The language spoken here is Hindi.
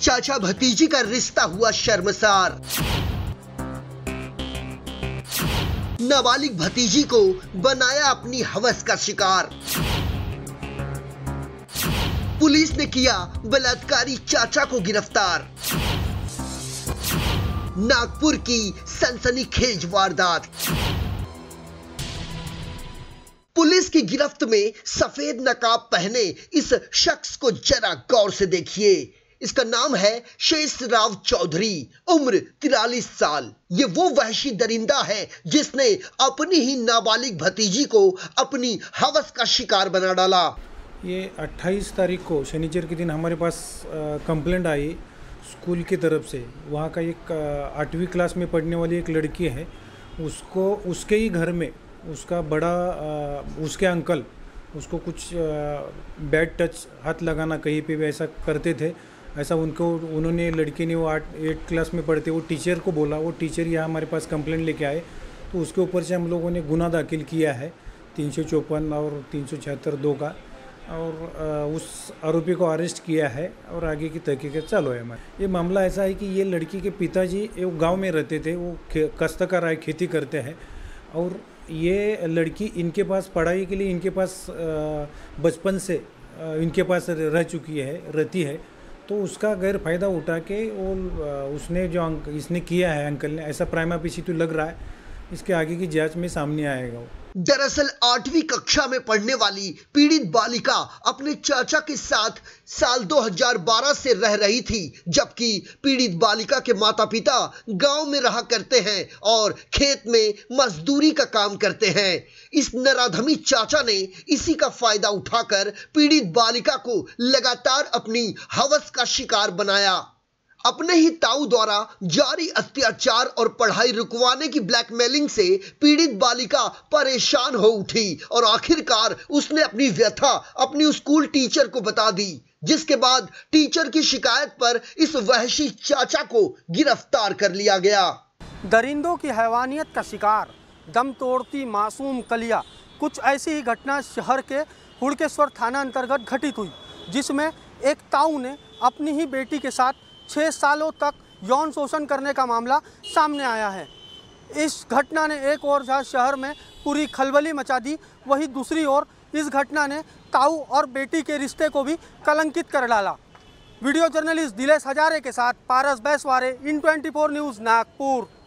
चाचा भतीजी का रिश्ता हुआ शर्मसार नाबालिग भतीजी को बनाया अपनी हवस का शिकार पुलिस ने किया बलात्कारी चाचा को गिरफ्तार नागपुर की सनसनीखेज वारदात की गिरफ्त में सफेद नकाब पहने इस शख्स को जरा गौर से देखिए इसका नाम है शेष राव चौधरी उम्र तिरालीस साल ये वो वहशी दरिंदा है जिसने अपनी ही नाबालिग भतीजी को अपनी हवस का शिकार बना डाला ये 28 तारीख को शनिचर के दिन हमारे पास कंप्लेंट आई स्कूल की तरफ से वहाँ का एक आठवीं क्लास में पढ़ने वाली एक लड़की है उसको उसके ही घर में उसका बड़ा उसके अंकल उसको कुछ बैड टच हाथ लगाना कहीं पे भी ऐसा करते थे ऐसा उनको उन्होंने लड़की ने वो आठ एट क्लास में पढ़ते वो टीचर को बोला वो टीचर यहाँ हमारे पास कंप्लेंट लेके आए तो उसके ऊपर से हम लोगों ने गुना दाखिल किया है तीन सौ चौपन और तीन सौ छिहत्तर दो का और उस आरोपी को अरेस्ट किया है और आगे की तहकीकत चालू है हमारे ये मामला ऐसा है कि ये लड़की के पिताजी वो गाँव में रहते थे वो कस्तकार आए खेती करते हैं और ये लड़की इनके पास पढ़ाई के लिए इनके पास बचपन से इनके पास रह चुकी है रहती है तो उसका गैर फ़ायदा उठा के वो उसने जो इसने किया है अंकल ने ऐसा प्राइमा पीछे तो लग रहा है इसके आगे की जांच में सामने आएगा दरअसल आठवीं कक्षा में पढ़ने वाली पीड़ित बालिका अपने चाचा के साथ साल 2012 से रह रही थी जबकि पीड़ित बालिका के माता पिता गांव में रहा करते हैं और खेत में मजदूरी का काम करते हैं इस नराधमी चाचा ने इसी का फायदा उठाकर पीड़ित बालिका को लगातार अपनी हवस का शिकार बनाया अपने ही ताऊ द्वारा जारी अत्याचार और पढ़ाई रुकवाने की ब्लैकमेलिंग से पीड़ित बालिका परेशान हो उठी और आखिरकार उसने अपनी व्यथा अपनी स्कूल टीचर को बता दी जिसके बाद टीचर की शिकायत पर इस वहशी चाचा को गिरफ्तार कर लिया गया दरिंदों की हैवानियत का शिकार दम तोड़ती मासूम कलिया कुछ ऐसी ही घटना शहर के हुड़केश्वर थाना अंतर्गत घटित हुई जिसमें एक ताऊ ने अपनी ही बेटी के साथ छः सालों तक यौन शोषण करने का मामला सामने आया है इस घटना ने एक और जहाँ शहर में पूरी खलबली मचा दी वहीं दूसरी ओर इस घटना ने ताऊ और बेटी के रिश्ते को भी कलंकित कर डाला वीडियो जर्नलिस्ट दिलेश हजारे के साथ Paras Baisware in four news Nagpur